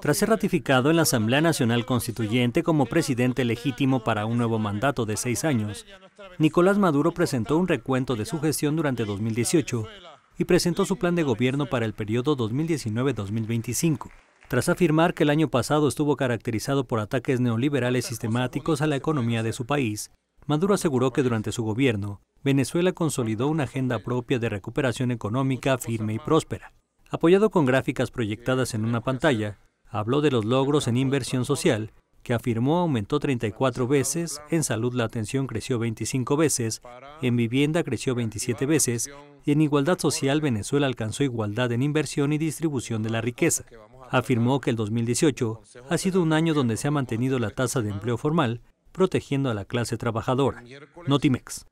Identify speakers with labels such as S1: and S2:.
S1: Tras ser ratificado en la Asamblea Nacional Constituyente como presidente legítimo para un nuevo mandato de seis años, Nicolás Maduro presentó un recuento de su gestión durante 2018 y presentó su plan de gobierno para el periodo 2019-2025. Tras afirmar que el año pasado estuvo caracterizado por ataques neoliberales sistemáticos a la economía de su país, Maduro aseguró que durante su gobierno, Venezuela consolidó una agenda propia de recuperación económica firme y próspera. Apoyado con gráficas proyectadas en una pantalla, habló de los logros en inversión social, que afirmó aumentó 34 veces, en salud la atención creció 25 veces, en vivienda creció 27 veces y en igualdad social Venezuela alcanzó igualdad en inversión y distribución de la riqueza. Afirmó que el 2018 ha sido un año donde se ha mantenido la tasa de empleo formal, protegiendo a la clase trabajadora.
S2: Notimex.